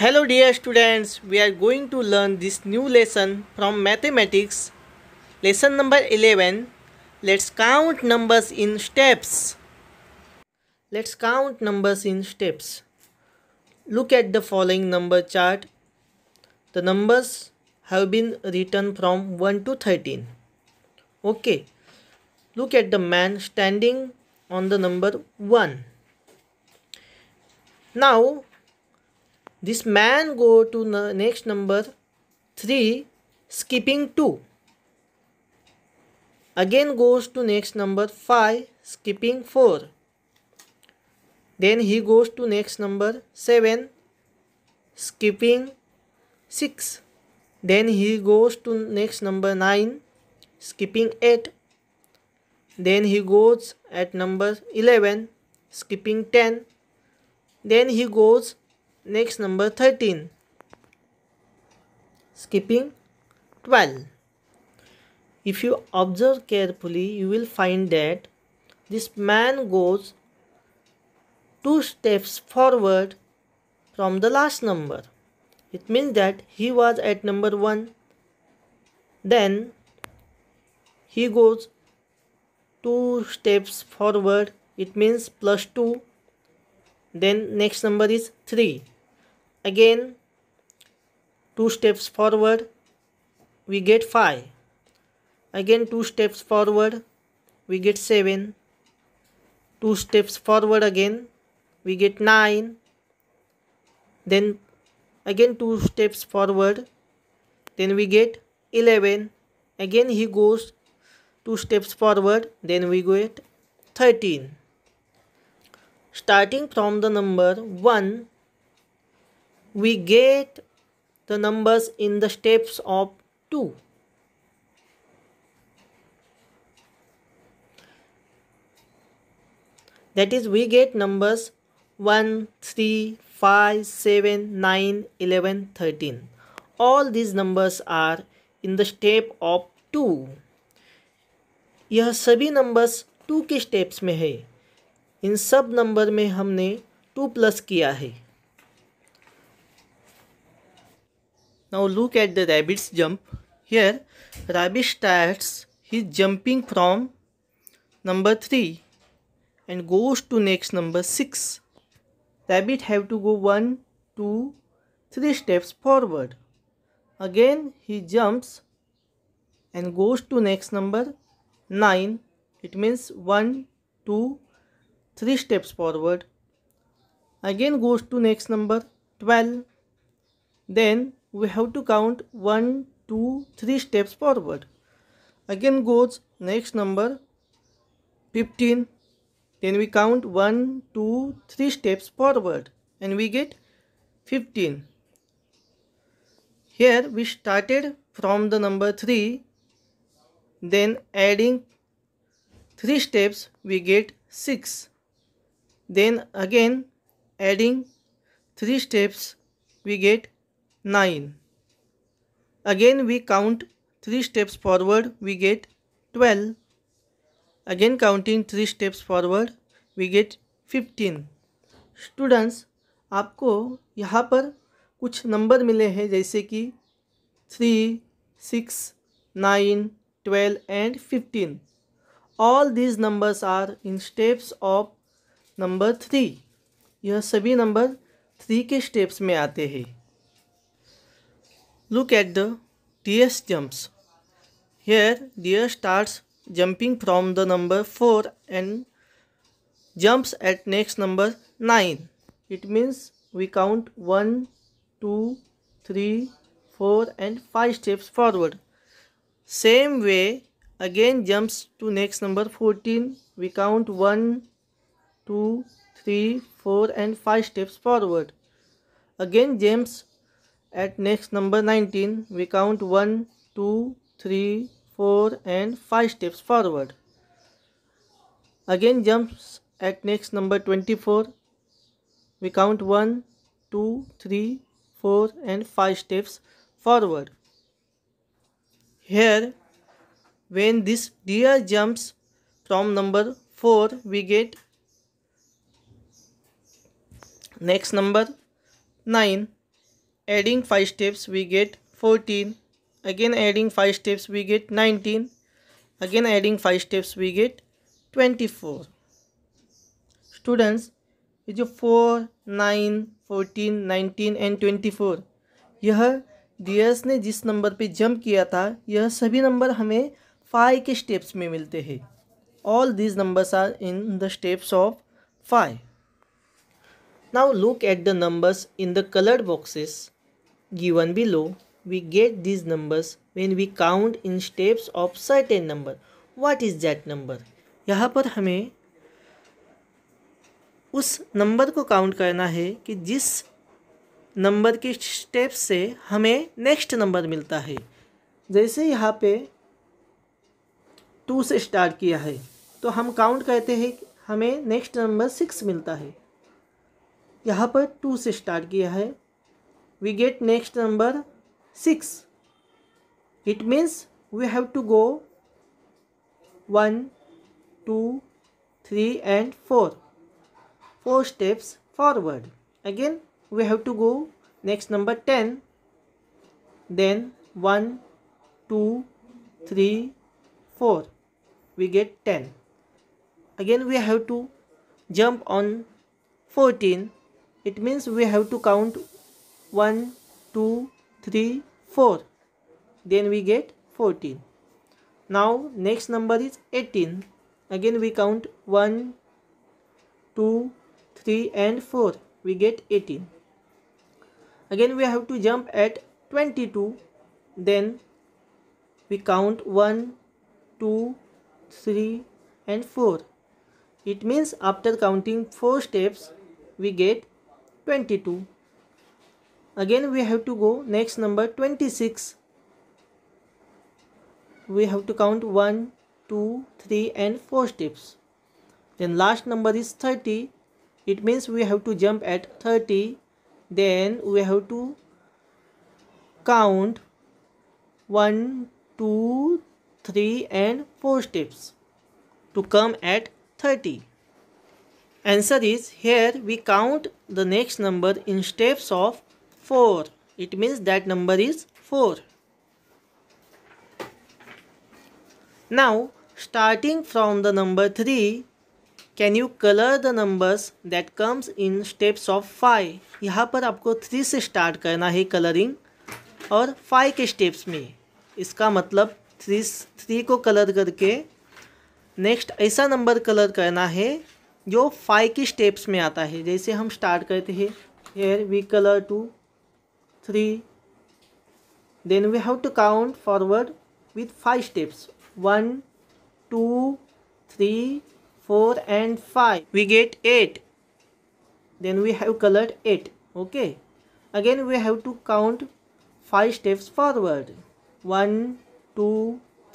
Hello dear students, we are going to learn this new lesson from mathematics. Lesson number 11. Let's count numbers in steps. Let's count numbers in steps. Look at the following number chart. The numbers have been written from 1 to 13. Okay. Look at the man standing on the number 1. Now this man go to next number 3 skipping 2 again goes to next number 5 skipping 4 then he goes to next number 7 skipping 6 then he goes to next number 9 skipping 8 then he goes at number 11 skipping 10 then he goes next number 13 skipping 12 if you observe carefully you will find that this man goes two steps forward from the last number it means that he was at number 1 then he goes two steps forward it means plus 2 then next number is 3 again two steps forward we get 5 again two steps forward we get 7 two steps forward again we get 9 then again two steps forward then we get 11 again he goes two steps forward then we get 13 starting from the number 1 we get the numbers in the steps of 2. That is, we get numbers 1, 3, 5, 7, 9, 11, 13. All these numbers are in the step of 2. यह सभी numbers to के steps में है इन सब number में हमने two plus किया है Now look at the rabbit's jump. Here, rabbit starts his jumping from number 3 and goes to next number 6. Rabbit have to go 1, 2, 3 steps forward. Again, he jumps and goes to next number 9. It means 1, 2, 3 steps forward. Again goes to next number 12. Then we have to count 1, 2, 3 steps forward. Again goes next number 15. Then we count 1, 2, 3 steps forward and we get 15. Here we started from the number 3 then adding 3 steps we get 6. Then again adding 3 steps we get 9. Again we count 3 steps forward we get 12. Again counting 3 steps forward we get 15. Students आपको यहाँ पर कुछ number मिले हैं जैसे कि three six nine twelve and fifteen all these numbers are in steps of number three यह सभी नंबर थ्री के स्टेप्स में आते हैं Look at the T.S. jumps. Here deer starts jumping from the number 4 and jumps at next number 9. It means we count 1, 2, 3, 4 and 5 steps forward. Same way again jumps to next number 14. We count 1, 2, 3, 4 and 5 steps forward. Again jumps at next number 19, we count 1, 2, 3, 4 and 5 steps forward. Again jumps at next number 24. We count 1, 2, 3, 4 and 5 steps forward. Here, when this deer jumps from number 4, we get next number 9 adding 5 steps we get 14 again adding 5 steps we get 19 again adding 5 steps we get 24 students ये जो four nine fourteen nineteen and twenty four यह dears ने जिस number पे jump किया था यह सभी नंबर हमें फाइव के स्टेप्स में मिलते हैं all these numbers are in the steps of five now look at the numbers in the coloured boxes given below, we get these numbers when we count in steps of certain number. What is that number? यहाँ पर हमें उस number को count करना है कि जिस number के स्टेप से हमें नेक्स्ट नंबर मिलता है जैसे यहाँ पे टू से स्टार्ट किया है तो हम काउंट करते हैं हमें नेक्स्ट नंबर सिक्स मिलता है यहाँ पर टू से स्टार्ट किया है we get next number 6 it means we have to go 1 2 3 and 4 4 steps forward again we have to go next number 10 then 1 2 3 4 we get 10 again we have to jump on 14 it means we have to count 1 2 3 4 then we get 14 now next number is 18 again we count 1 2 3 and 4 we get 18 again we have to jump at 22 then we count 1 2 3 and 4 it means after counting 4 steps we get 22 again we have to go next number 26 we have to count 1 2 3 and 4 steps then last number is 30 it means we have to jump at 30 then we have to count 1 2 3 and 4 steps to come at 30 answer is here we count the next number in steps of four it means that number is four now starting from the number three can you colour the numbers that comes in steps of five यहाँ पर आपको three से start करना है colouring और five के steps में इसका मतलब थ्री थ्री को कलर करके नेक्स्ट ऐसा नंबर कलर करना है जो फाइव के स्टेप्स में आता है जैसे हम स्टार्ट करते हैं here we colour two 3 then we have to count forward with 5 steps 1 2 3 4 and 5 we get 8 then we have colored 8 okay again we have to count 5 steps forward 1 2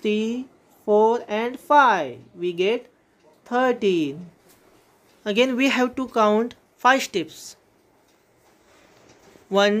3 4 and 5 we get 13 again we have to count 5 steps 1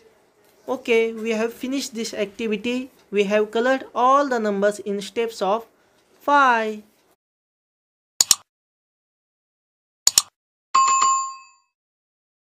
okay we have finished this activity we have colored all the numbers in steps of 5